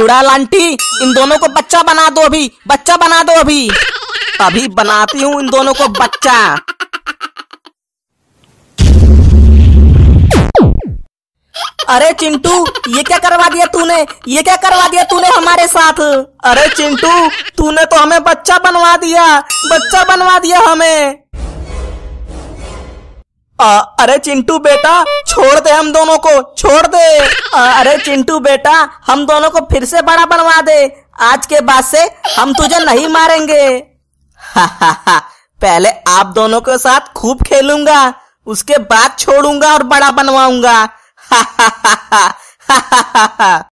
जुड़ा लांटी इन दोनों को बच्चा बना दो अभी बच्चा बना दो अभी अभी बनाती हूँ इन दोनों को बच्चा अरे चिंटू ये क्या करवा दिया तूने ये क्या करवा दिया तूने हमारे साथ अरे चिंटू तूने तो हमें बच्चा बनवा दिया बच्चा बनवा दिया हमें आ, अरे चिंटू बेटा छोड़ दे हम दोनों को छोड़ दे आ, अरे चिंटू बेटा हम दोनों को फिर से बड़ा बनवा दे आज के बाद से हम तुझे नहीं मारेंगे हा हा हा पहले आप दोनों के साथ खूब खेलूंगा उसके बाद छोड़ूंगा और बड़ा बनवाऊंगा हा हा हा हा हा हा हा